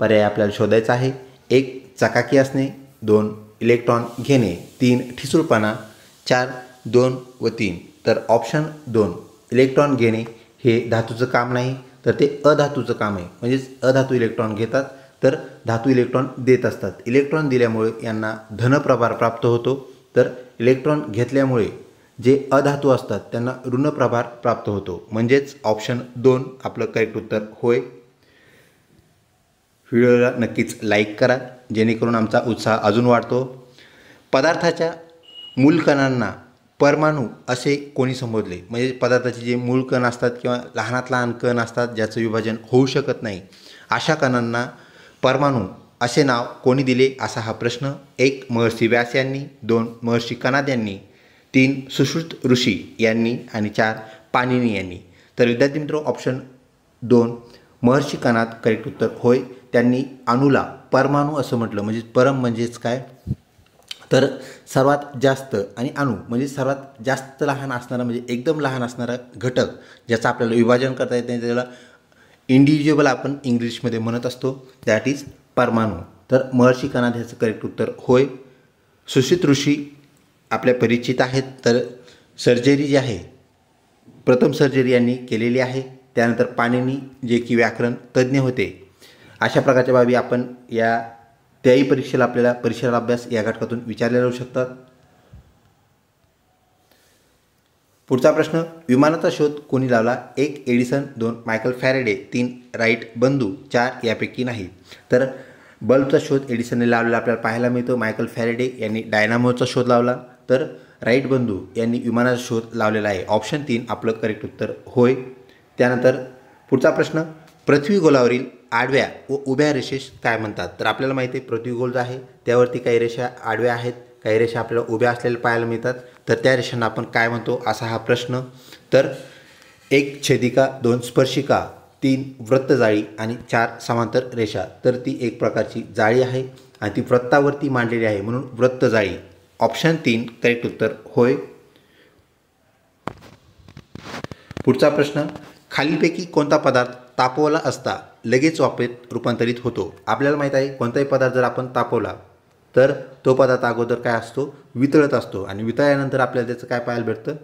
पर्याय आपल्याला शोधायचा आहे एक चकाकी असणे दोन इलेक्ट्रॉन घेणे तीन ठिसूळपणा चार दोन व तीन तर ऑप्शन दोन इलेक्ट्रॉन घेणे हे धातूचं काम नाही तर ते अधातूचं काम आहे म्हणजेच अधातू इलेक्ट्रॉन घेतात तर धातू इलेक्ट्रॉन देत असतात इलेक्ट्रॉन दिल्यामुळे यांना धनप्रभार प्राप्त होतो तर इलेक्ट्रॉन घेतल्यामुळे जे अधातू असतात त्यांना ऋणप्रभार प्राप्त होतो म्हणजेच ऑप्शन दोन आपलं करेक्ट उत्तर होय व्हिडिओला नक्कीच लाईक करा जेणेकरून आमचा उत्साह अजून वाढतो पदार्थाच्या मूलकणांना परमाणू असे कोणी संबोधले म्हणजे पदार्थाचे जे मूळ कण असतात किंवा लहानात लहान कण असतात ज्याचं विभाजन होऊ शकत नाही अशा कणांना परमाणू असे नाव कोणी दिले असा हा प्रश्न एक महर्षी व्यास यांनी दोन महर्षी कनाद यांनी तीन सुश्रुत ऋषी यांनी आणि चार पाणिनी यांनी तर विद्यार्थी मित्र ऑप्शन दोन महर्षी कनाद करेक्ट उत्तर होय त्यांनी अणूला परमाणू असं म्हटलं म्हणजे परम म्हणजेच काय तर सर्वात जास्त आणि अणू म्हणजे सर्वात जास्त लहान असणारा म्हणजे एकदम लहान असणारा घटक ज्याचं आपल्याला विभाजन करता येत नाही त्याला इंडिव्हिज्युअल आपण इंग्लिशमध्ये म्हणत असतो दॅट इज परमाणू तर महर्षी कनाद ह्याचं करेक्ट उत्तर होय सुशित ऋषी आपल्या परिचित आहेत तर सर्जरी जी आहे प्रथम सर्जरी यांनी केलेली आहे त्यानंतर पाणिनी जे की व्याकरण तज्ज्ञ होते अशा प्रकारच्या बाबी आपण या त्याही परीक्षेला आपल्याला परीक्षेला अभ्यास या घटकातून विचारले जाऊ शकतात पुढचा प्रश्न विमानाचा शोध कोणी लावला एक एडिसन दोन मायकल फॅरेडे तीन राईट बंधू चार यापैकी नाही तर बल्बचा शोध एडिसनने लावलेला आपल्याला पाहायला मिळतो मायकल फॅरेडे यांनी डायनामोचा शोध लावला तर राईट बंधू यांनी विमानाचा शोध लावलेला आहे ऑप्शन तीन आपलं करेक्ट उत्तर होय त्यानंतर पुढचा प्रश्न पृथ्वी गोलावरील आडव्या व उभ्या रेषेस काय म्हणतात तर आपल्याला माहिती आहे पृथ्वीगोल आहे त्यावरती काही रेषा आडव्या आहेत काही रेषा आपल्याला उभ्या असलेल्या पाहायला मिळतात तर त्या रेषांना आपण काय म्हणतो असा हा प्रश्न तर एक छेदिका दोन स्पर्शिका तीन वृत्त जाळी आणि चार समांतर रेषा तर ती एक प्रकारची जाळी आहे आणि ती वृत्तावरती मांडलेली आहे म्हणून वृत्त जाळी ऑप्शन तीन करेक्ट उत्तर होय पुढचा प्रश्न खालीलपैकी कोणता पदार्थ तापवला असता लगेच वापरेत रूपांतरित होतो आपल्याला माहीत आहे कोणताही पदार्थ जर आपण तापवला तर तो पदार्थ अगोदर काय असतो वितळत असतो आणि वितळल्यानंतर आपल्याला त्याचं काय पाहायला भेटतं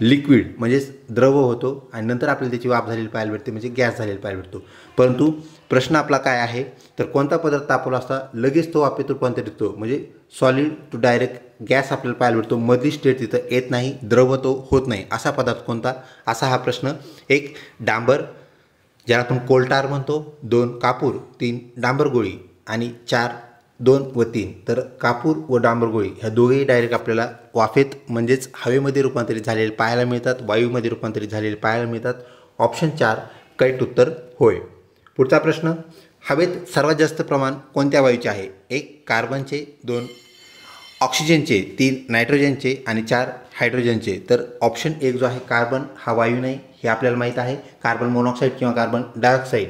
लिक्विड म्हणजेच द्रव होतो आणि नंतर आपल्याला त्याची वाफ झालेली पाहायला भेटते म्हणजे गॅस झालेली पाहायला भेटतो परंतु प्रश्न आपला काय आहे तर कोणता पदार्थ तापवला असता लगेच तो वापेत रूपांतरित होतो म्हणजे सॉलिड टू डायरेक्ट गॅस आपल्याला पाहायला भेटतो मधली स्टेट तिथं येत नाही द्रव तो होत नाही असा पदार्थ कोणता असा हा प्रश्न एक डांबर ज्याला आपण कोलटार म्हणतो दोन कापूर तीन डांबरगोळी आणि चार दोन व तीन तर कापूर व डांबरगोळी ह्या दोघेही डायरेक्ट आपल्याला वाफेत म्हणजेच हवेमध्ये रूपांतरित झालेले पाहायला मिळतात वायूमध्ये रूपांतरित झालेले पाहायला मिळतात ऑप्शन चार कैट उत्तर होय पुढचा प्रश्न हवेत सर्वात जास्त प्रमाण कोणत्या वायूचे आहे एक कार्बनचे दोन ऑक्सिजनचे तीन नायट्रोजनचे आणि चार हायड्रोजनचे तर ऑप्शन एक जो आहे कार्बन हा वायू नाही हे आपल्याला माहीत आहे कार्बन मोनॉक्साईड किंवा कार्बन डायऑक्साईड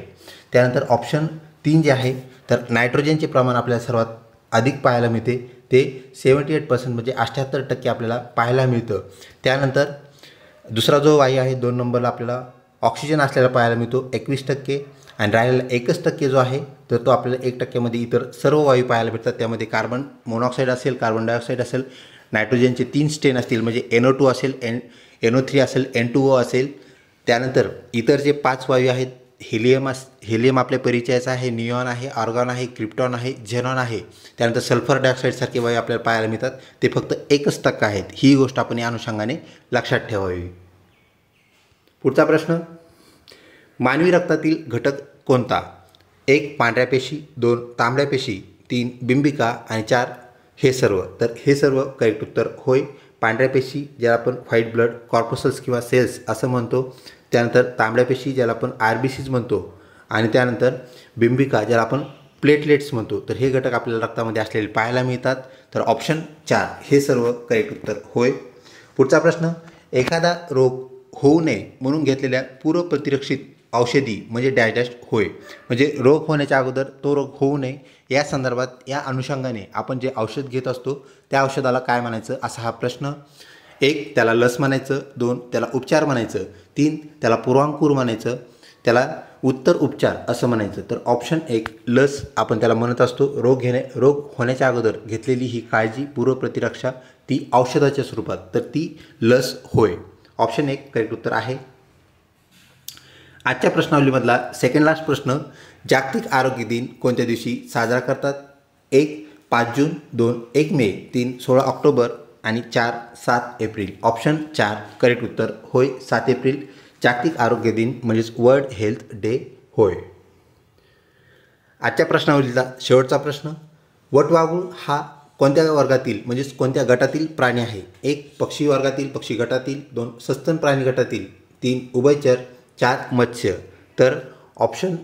त्यानंतर ऑप्शन तीन जे आहे तर नायट्रोजनचे प्रमाण आपल्याला सर्वात अधिक पाहायला मिळते ते सेवन्टी एट पर्सेंट म्हणजे अठ्ठ्याहत्तर टक्के आपल्याला पाहायला मिळतं त्यानंतर दुसरा जो वायू आहे दोन नंबरला आपल्याला ऑक्सिजन असलेला पाहायला मिळतो एकवीस टक्के आणि राहिलेला एकच टक्के जो आहे तर तो आपल्याला एक टक्क्यामध्ये इतर सर्व वायू पाहायला भेटतात त्यामध्ये कार्बन मोनॉक्साईड असेल कार्बन डायऑक्साईड असेल नायट्रोजनचे तीन स्टेन असतील म्हणजे एनो टू असेल एन एनो थ्री असेल एन टू ओ असेल त्यानंतर इतर जे पाच वायू आहेत हेलियम अस हेलियम आपल्या परिचयाचा आहे नियॉन आहे ऑर्गॉन आहे क्रिप्टॉन आहे झेनॉन आहे त्यानंतर सल्फर डायऑक्साईडसारखे वायू आपल्याला पाहायला मिळतात ते फक्त एकच टक्का आहेत ही गोष्ट आपण या अनुषंगाने लक्षात ठेवावी पुढचा प्रश्न मानवी रक्तातील घटक कोणता एक पांढऱ्या पेशी दोन तांबड्या पेशी तीन बिंबिका आणि चार हे सर्व तर हे सर्व करेक्ट उत्तर होय पांढऱ्या पेशी ज्याला आपण व्हाईट ब्लड कॉर्पोसल्स किंवा सेल्स असं म्हणतो त्यानंतर तांबड्या पेशी ज्याला आपण आर बी सीज म्हणतो आणि त्यानंतर बिंबिका ज्याला आपण प्लेटलेट्स म्हणतो तर हे घटक आपल्याला रक्तामध्ये असलेले पाहायला मिळतात तर ऑप्शन चार हे सर्व करेक्ट उत्तर होय पुढचा प्रश्न एखादा रोग होऊ नये म्हणून घेतलेल्या पूर्वप्रतिरक्षित औषधी म्हणजे डॅश डॅश होय म्हणजे रोग होण्याच्या अगोदर तो रोग होऊ नये या संदर्भात या अनुषंगाने आपण जे औषध घेत असतो त्या औषधाला काय म्हणायचं असा हा प्रश्न एक त्याला लस म्हणायचं दोन त्याला उपचार म्हणायचं तीन त्याला पूर्वांकूर म्हणायचं त्याला उत्तर उपचार असं म्हणायचं तर ऑप्शन एक लस आपण त्याला म्हणत असतो रोग घेणे रोग होण्याच्या अगोदर घेतलेली ही काळजी पूर्वप्रतिरक्षा ती औषधाच्या स्वरूपात तर ती लस होय ऑप्शन एक करेक्ट उत्तर आहे आजच्या प्रश्नावलीमधला सेकंड लास्ट प्रश्न जागतिक आरोग्य दिन कोणत्या दिवशी साजरा करतात एक पाच जून दोन एक मे तीन सोळा ऑक्टोबर आणि चार सात एप्रिल ऑप्शन चार करेक्ट उत्तर होय सात एप्रिल जागतिक आरोग्य दिन म्हणजेच वर्ल्ड हेल्थ डे होय आजच्या प्रश्नावलीचा शेवटचा प्रश्न वटवाघूळ हा कोणत्या वर्गातील म्हणजेच कोणत्या गटातील प्राणी आहे एक पक्षी वर्गातील पक्षी गटातील दोन सस्तन प्राणी गटातील तीन उभयचर चार मत्स्य तर ऑप्शन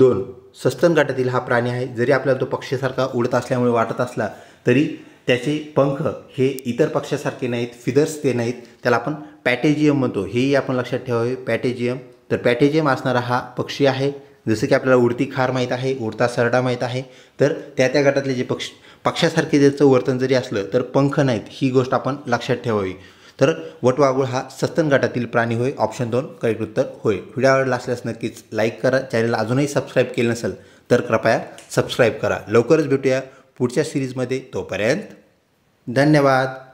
दोन सस्तन गटातील हा प्राणी आहे जरी आपल्याला तो पक्षीसारखा उडत असल्यामुळे वाटत असला तरी त्याचे पंख हे इतर पक्षासारखे नाहीत फिदर्स ते नाहीत त्याला आपण पॅटेजियम म्हणतो हेही आपण लक्षात ठेवावे पॅटेजियम तर पॅटेजियम असणारा हा पक्षी आहे जसं की आपल्याला उडती खार माहीत आहे उडता सरडा माहीत आहे तर त्या त्या गटातले जे पक्ष पक्षासारखे त्याचं वर्तन जरी असलं तर पंख नाहीत ही गोष्ट आपण लक्षात ठेवावी तर वटवागुळ हा सस्तन गटातील प्राणी होय ऑप्शन दोन करेक्ट उत्तर होय व्हिडिओ आवडला असल्यास नक्कीच लाईक करा चॅनलला अजूनही सबस्क्राईब केलं नसेल तर कृपया सबस्क्राईब करा लवकरच भेटूया पुढच्या सिरीजमध्ये तोपर्यंत धन्यवाद